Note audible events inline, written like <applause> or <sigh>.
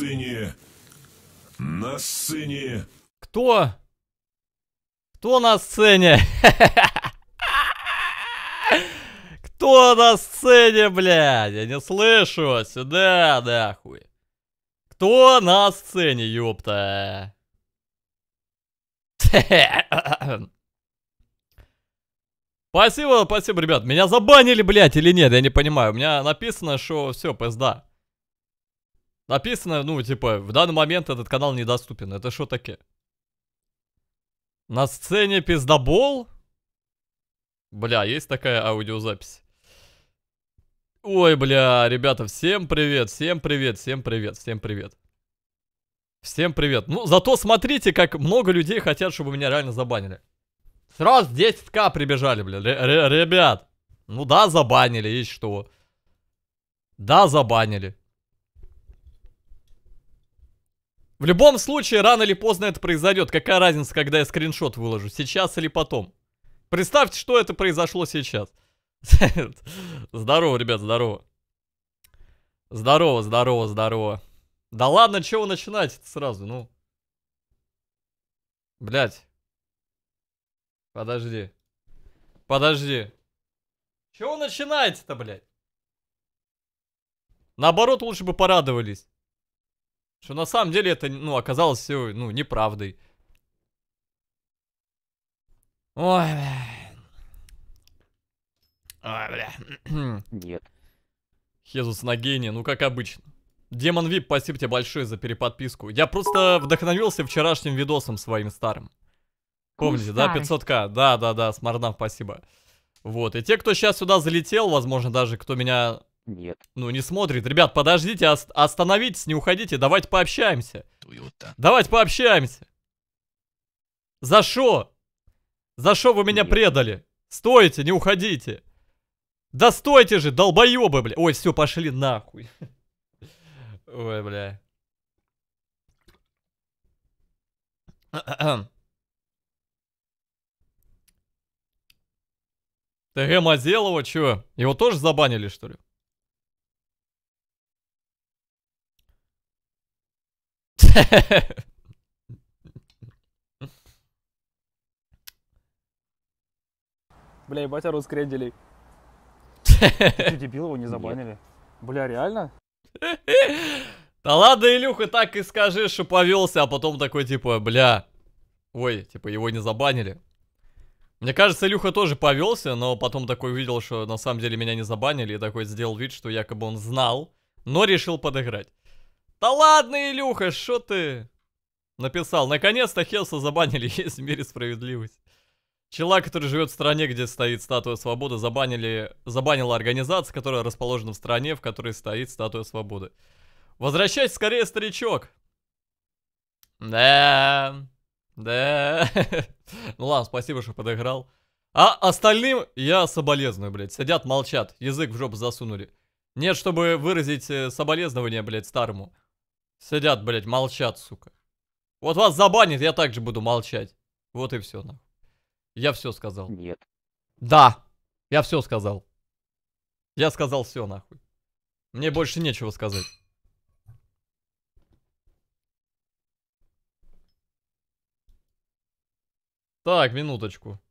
сцене... На сцене... Кто? Кто на сцене? <laughs> Кто на сцене, блядь? Я не слышу. Сюда, да, хуй. Кто на сцене, ёпта? Спасибо, спасибо, ребят. Меня забанили, блядь, или нет, я не понимаю. У меня написано, что все, пизда. Написано, ну, типа, в данный момент этот канал недоступен. Это что таки? На сцене пиздобол? Бля, есть такая аудиозапись. Ой, бля, ребята, всем привет, всем привет, всем привет, всем привет. Всем привет. Ну, зато смотрите, как много людей хотят, чтобы меня реально забанили. Сразу 10к прибежали, бля. ребят, ну да, забанили, есть что. Да, забанили. В любом случае, рано или поздно это произойдет. Какая разница, когда я скриншот выложу, сейчас или потом. Представьте, что это произошло сейчас. <laughs> Здорово, ребят, здорово. Здорово, здорово, здорово. Да ладно, чего начинать сразу, ну. Блять. Подожди. Подожди. Чего начинать, то блядь? Наоборот, лучше бы порадовались. Что на самом деле это, ну, оказалось все, ну, неправдой. Ой, бля. Ой, бля. Нет. Хезус на гене, ну, как обычно. Демон Вип, спасибо тебе большое за переподписку. Я просто вдохновился вчерашним видосом своим старым. Помните, да, 500к? Да, да, да, Смарнав, спасибо. Вот, и те, кто сейчас сюда залетел, возможно, даже кто меня нет. Ну не смотрит. Ребят, подождите, ост остановитесь, не уходите, давайте пообщаемся. Туюта. Давайте пообщаемся. За что? За что вы меня Нет. предали? Стойте, не уходите. Да стойте же, долбоебы, бля. Ой, все, пошли нахуй. <laughs> Ой, бля. <clears throat> ТГ Мазелова, чё? Его тоже забанили, что ли? Бля, ебать, орут скредили. <laughs> Ты дебил, его не забанили. Бля, реально? Да ладно, Илюха, так и скажи, что повелся, а потом такой, типа, бля, ой, типа, его не забанили. Мне кажется, Илюха тоже повелся, но потом такой увидел, что на самом деле меня не забанили, и такой сделал вид, что якобы он знал, но решил подыграть. Да ладно, Илюха, что ты? Написал, наконец-то Хелса забанили, <laughs> есть в мире справедливость. Чела, который живет в стране, где стоит статуя свободы, забанили, забанила организация, которая расположена в стране, в которой стоит статуя свободы. Возвращайся скорее, старичок. Да, да. <laughs> ну ладно, спасибо, что подыграл. А остальным я соболезную, блядь. Сидят, молчат, язык в жопу засунули. Нет, чтобы выразить э, соболезнование, блядь, старому. Сидят, блядь, молчат, сука. Вот вас забанит, я также буду молчать. Вот и все, нахуй. Я все сказал. Нет. Да, я все сказал. Я сказал все, нахуй. Мне больше нечего сказать. Так, минуточку.